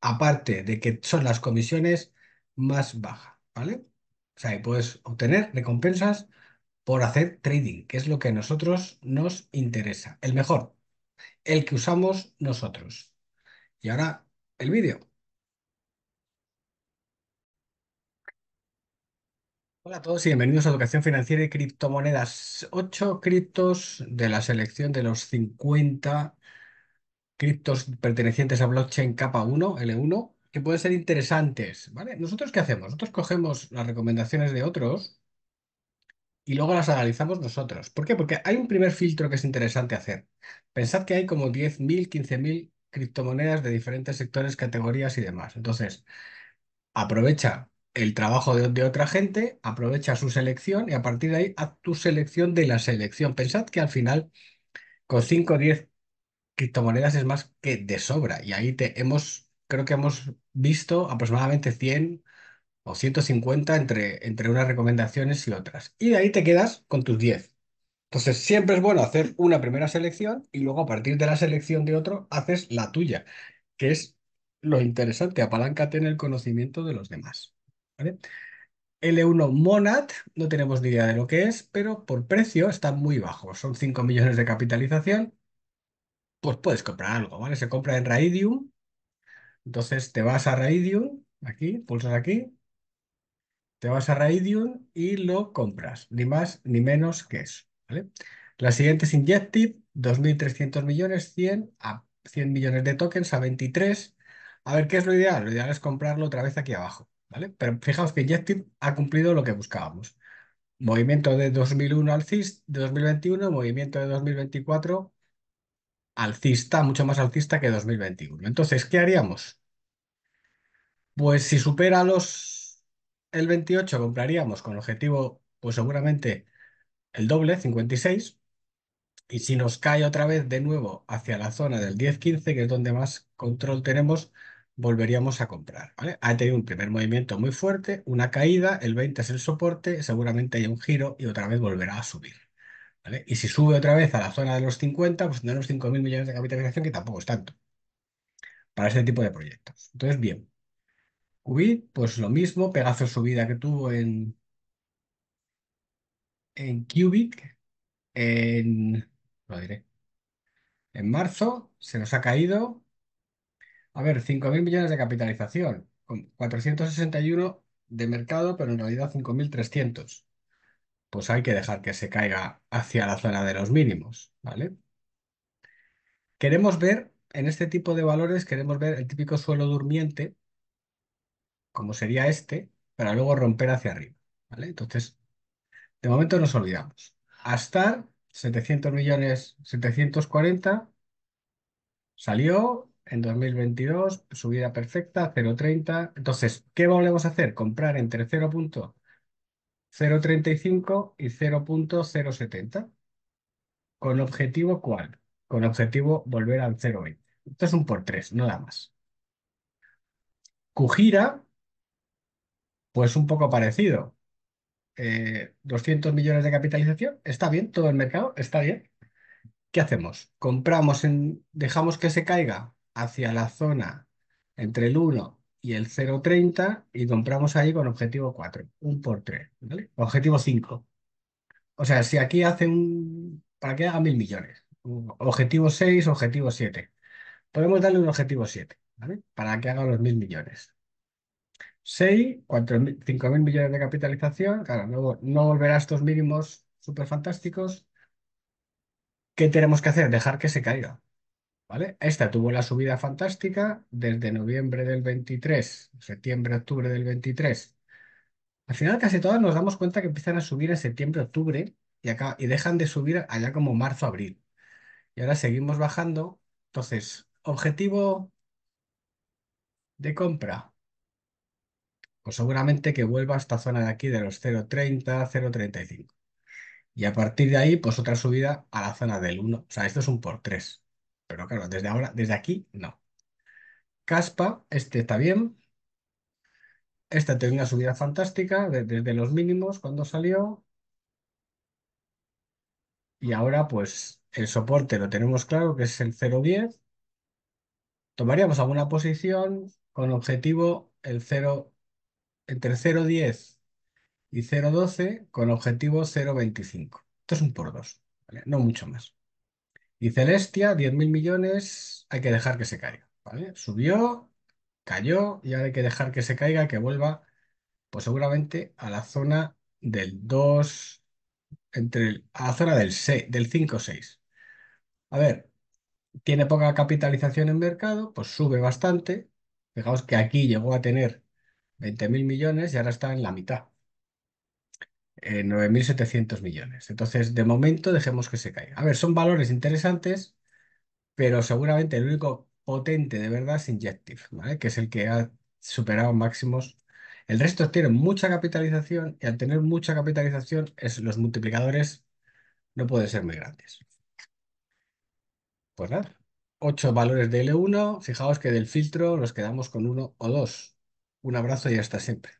aparte de que son las comisiones más bajas, ¿vale? O sea, y puedes obtener recompensas por hacer trading, que es lo que a nosotros nos interesa, el mejor, el que usamos nosotros. Y ahora el vídeo. Hola a todos y bienvenidos a Educación Financiera y Criptomonedas. Ocho criptos de la selección de los 50 criptos pertenecientes a blockchain capa 1, L1, que pueden ser interesantes, ¿vale? ¿Nosotros qué hacemos? Nosotros cogemos las recomendaciones de otros y luego las analizamos nosotros. ¿Por qué? Porque hay un primer filtro que es interesante hacer. Pensad que hay como 10.000, 15.000 criptomonedas de diferentes sectores, categorías y demás. Entonces, aprovecha el trabajo de, de, otra gente, aprovecha su selección y a partir de ahí haz tu selección de la selección. Pensad que al final, con 5 o 10 criptomonedas es más que de sobra. Y ahí te hemos, creo que hemos visto aproximadamente 100 o 150 entre, entre unas recomendaciones y otras. Y de ahí te quedas con tus 10. Entonces, siempre es bueno hacer una primera selección y luego a partir de la selección de otro haces la tuya, que es lo interesante, apaláncate en el conocimiento de los demás. l L1 Monad, no tenemos ni idea de lo que es, pero por precio está muy bajo, son 5 millones de capitalización pues puedes comprar algo, ¿vale? Se compra en Raidium. Entonces te vas a Raidium, aquí, pulsas aquí, te vas a Raidium y lo compras, ni más ni menos que eso, ¿vale? La siguiente es Injective, 2.300 millones, 100 a 100 millones de tokens a 23. A ver, ¿qué es lo ideal? Lo ideal es comprarlo otra vez aquí abajo, ¿vale? Pero fijaos que Injective ha cumplido lo que buscábamos. Movimiento de 2001 al CIS, de 2021, movimiento de 2024 alcista, mucho más alcista que 2021. Entonces, ¿qué haríamos? Pues si supera los el 28, compraríamos con objetivo, pues seguramente el doble, 56. Y si nos cae otra vez de nuevo hacia la zona del 10-15, que es donde más control tenemos, volveríamos a comprar. Ha tenido un primer movimiento muy fuerte, una caída, el 20 es el soporte, seguramente hay un giro y otra vez volverá a subir. Y si sube otra vez a la zona de los 50, pues tendrá unos 5.000 millones de capitalización, que tampoco es tanto para este tipo de proyectos. Entonces, bien. Qubit, pues lo mismo, pegazo subida que tuvo en, en Qubit, en, lo diré, en marzo se nos ha caído, a ver, 5.000 millones de capitalización, con 461 de mercado, pero en realidad 5.300 pues hay que dejar que se caiga hacia la zona de los mínimos, ¿vale? Queremos ver, en este tipo de valores, queremos ver el típico suelo durmiente, como sería este, para luego romper hacia arriba, ¿vale? Entonces, de momento nos olvidamos. Astar, 700 millones, 740, salió en 2022, subida perfecta, 0,30. Entonces, ¿qué volvemos a hacer? Comprar entre 0. 0.35 y 0.070. ¿Con objetivo cuál? Con objetivo volver al 0.20. Esto es un por 3, nada más. Kujira, pues un poco parecido. 200 eh, millones de capitalización, está bien, todo el mercado está bien. ¿Qué hacemos? Compramos, en, dejamos que se caiga hacia la zona entre el 1 y el 0,30 y compramos ahí con objetivo 4, un por 3, ¿vale? Objetivo 5. O sea, si aquí hace un... para que haga mil millones. Objetivo 6, objetivo 7. Podemos darle un objetivo 7, ¿vale? Para que haga los mil millones. 6, 5.000 millones de capitalización. Claro, no, no volverá a estos mínimos súper fantásticos. ¿Qué tenemos que hacer? Dejar que se caiga. Esta tuvo la subida fantástica desde noviembre del 23, septiembre, octubre del 23. Al final casi todos nos damos cuenta que empiezan a subir en septiembre, octubre y, acá, y dejan de subir allá como marzo, abril. Y ahora seguimos bajando. Entonces, objetivo de compra. Pues seguramente que vuelva a esta zona de aquí de los 0.30, 0.35. Y a partir de ahí, pues otra subida a la zona del 1. O sea, esto es un por 3. Pero claro, desde ahora, desde aquí, no. Caspa, este está bien. Esta tiene una subida fantástica desde los mínimos cuando salió. Y ahora, pues, el soporte lo tenemos claro, que es el 0.10. Tomaríamos alguna posición con objetivo el 0, entre 0.10 y 0.12 con objetivo 0.25. Esto es un por dos, ¿vale? no mucho más. Y Celestia, 10.000 millones, hay que dejar que se caiga, ¿vale? Subió, cayó y ahora hay que dejar que se caiga, que vuelva, pues seguramente a la zona del 2, entre a la zona del 6, del 5-6. A ver, tiene poca capitalización en mercado, pues sube bastante. Fijaos que aquí llegó a tener 20.000 millones y ahora está en la mitad. 9.700 eh, millones. Entonces, de momento, dejemos que se caiga. A ver, son valores interesantes, pero seguramente el único potente de verdad es Injective, ¿vale? que es el que ha superado máximos. El resto tiene mucha capitalización y al tener mucha capitalización, es, los multiplicadores no pueden ser muy grandes. Pues nada, 8 valores de L1. Fijaos que del filtro nos quedamos con uno o dos. Un abrazo y hasta siempre.